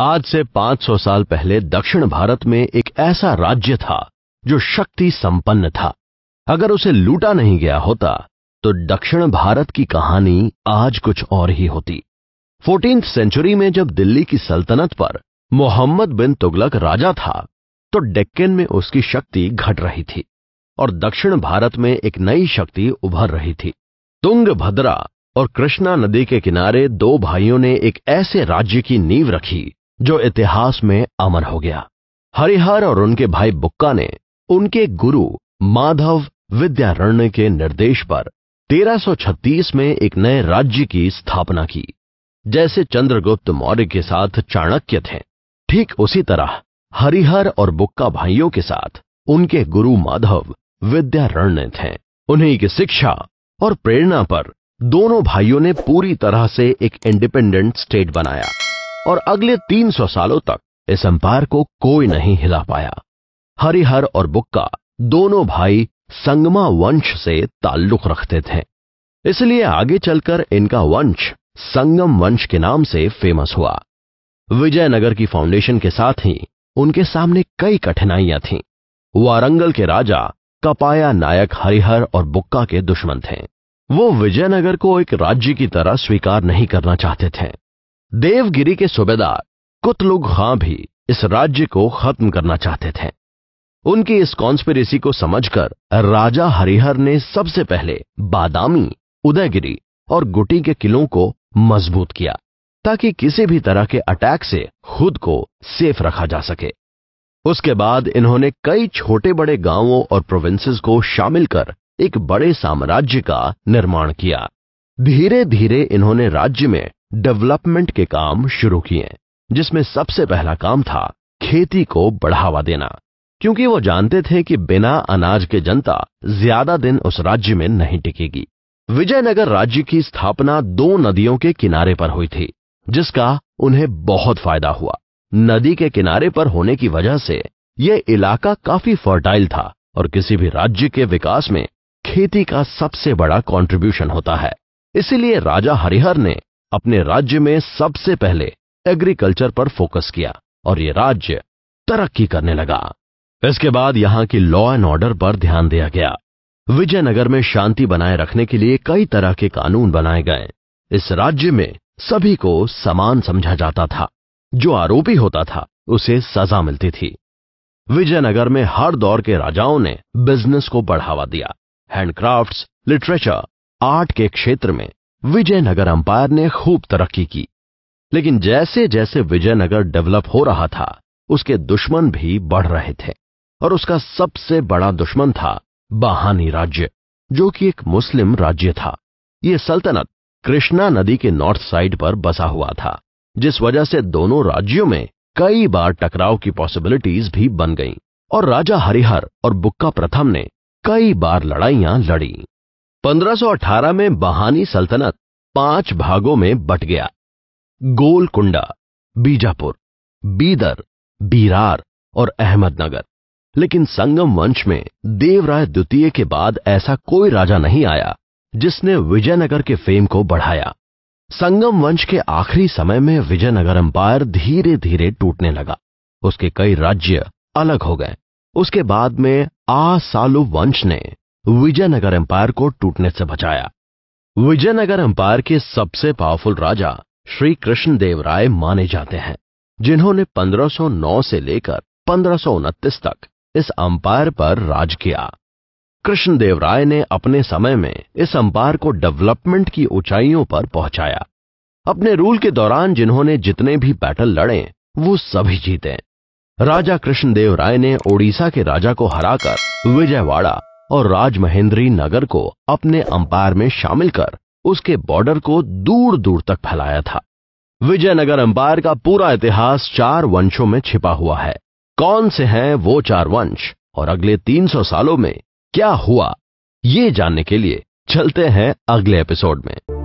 आज से 500 साल पहले दक्षिण भारत में एक ऐसा राज्य था जो शक्ति संपन्न था अगर उसे लूटा नहीं गया होता तो दक्षिण भारत की कहानी आज कुछ और ही होती फोर्टीन सेंचुरी में जब दिल्ली की सल्तनत पर मोहम्मद बिन तुगलक राजा था तो डेक्कन में उसकी शक्ति घट रही थी और दक्षिण भारत में एक नई शक्ति उभर रही थी तुंग भद्रा और कृष्णा नदी के किनारे दो भाइयों ने एक ऐसे राज्य की नींव रखी जो इतिहास में अमर हो गया हरिहर और उनके भाई बुक्का ने उनके गुरु माधव विद्यारण्य के निर्देश पर 1336 में एक नए राज्य की स्थापना की जैसे चंद्रगुप्त मौर्य के साथ चाणक्य थे ठीक उसी तरह हरिहर और बुक्का भाइयों के साथ उनके गुरु माधव विद्यारण्य थे उन्हीं की शिक्षा और प्रेरणा पर दोनों भाइयों ने पूरी तरह से एक इंडिपेंडेंट स्टेट बनाया और अगले 300 सालों तक इस अंपायर को कोई नहीं हिला पाया हरिहर और बुक्का दोनों भाई संगमा वंश से ताल्लुक रखते थे इसलिए आगे चलकर इनका वंश संगम वंश के नाम से फेमस हुआ विजयनगर की फाउंडेशन के साथ ही उनके सामने कई कठिनाइयां थीं वारंगल के राजा कपाया नायक हरिहर और बुक्का के दुश्मन थे वो विजयनगर को एक राज्य की तरह स्वीकार नहीं करना चाहते थे देवगिरी के सूबेदार कुतलुग खां भी इस राज्य को खत्म करना चाहते थे उनकी इस कॉन्स्पिरेसी को समझकर राजा हरिहर ने सबसे पहले बादामी उदयगिरी और गुटी के किलों को मजबूत किया ताकि किसी भी तरह के अटैक से खुद को सेफ रखा जा सके उसके बाद इन्होंने कई छोटे बड़े गांवों और प्रोविंसेस को शामिल कर एक बड़े साम्राज्य का निर्माण किया धीरे धीरे इन्होंने राज्य में डेवलपमेंट के काम शुरू किए जिसमें सबसे पहला काम था खेती को बढ़ावा देना क्योंकि वो जानते थे कि बिना अनाज के जनता ज्यादा दिन उस राज्य में नहीं टिकेगी विजयनगर राज्य की स्थापना दो नदियों के किनारे पर हुई थी जिसका उन्हें बहुत फायदा हुआ नदी के किनारे पर होने की वजह से यह इलाका काफी फर्टाइल था और किसी भी राज्य के विकास में खेती का सबसे बड़ा कंट्रीब्यूशन होता है इसीलिए राजा हरिहर ने अपने राज्य में सबसे पहले एग्रीकल्चर पर फोकस किया और ये राज्य तरक्की करने लगा इसके बाद यहां की लॉ एंड ऑर्डर पर ध्यान दिया गया विजयनगर में शांति बनाए रखने के लिए कई तरह के कानून बनाए गए इस राज्य में सभी को समान समझा जाता था जो आरोपी होता था उसे सजा मिलती थी विजयनगर में हर दौर के राजाओं ने बिजनेस को बढ़ावा दिया हैंडक्राफ्ट्स लिटरेचर आर्ट के क्षेत्र में विजयनगर अंपायर ने खूब तरक्की की लेकिन जैसे जैसे विजयनगर डेवलप हो रहा था उसके दुश्मन भी बढ़ रहे थे और उसका सबसे बड़ा दुश्मन था बहानी राज्य जो कि एक मुस्लिम राज्य था यह सल्तनत कृष्णा नदी के नॉर्थ साइड पर बसा हुआ था जिस वजह से दोनों राज्यों में कई बार टकराव की पॉसिबिलिटीज भी बन गईं और राजा हरिहर और बुक्का प्रथम ने कई बार लड़ाइयां लड़ी 1518 में बहानी सल्तनत पांच भागों में बट गया गोलकुंडा बीजापुर बीदर बीरार और अहमदनगर लेकिन संगम वंश में देवराय द्वितीय के बाद ऐसा कोई राजा नहीं आया जिसने विजयनगर के फेम को बढ़ाया संगम वंश के आखिरी समय में विजयनगर अंपायर धीरे धीरे टूटने लगा उसके कई राज्य अलग हो गए उसके बाद में आ सालु वंश ने विजयनगर एम्पायर को टूटने से बचाया विजयनगर एम्पायर के सबसे पावरफुल राजा श्री कृष्णदेव राय माने जाते हैं जिन्होंने 1509 से लेकर पंद्रह तक इस अंपायर पर राज किया कृष्णदेव राय ने अपने समय में इस अंपायर को डेवलपमेंट की ऊंचाइयों पर पहुंचाया अपने रूल के दौरान जिन्होंने जितने भी बैटल लड़े वो सभी जीते राजा कृष्णदेव राय ने ओडिशा के राजा को हराकर विजयवाड़ा और राजमहेंद्री नगर को अपने अंपायर में शामिल कर उसके बॉर्डर को दूर दूर तक फैलाया था विजयनगर अंपायर का पूरा इतिहास चार वंशों में छिपा हुआ है कौन से हैं वो चार वंश और अगले 300 सालों में क्या हुआ ये जानने के लिए चलते हैं अगले एपिसोड में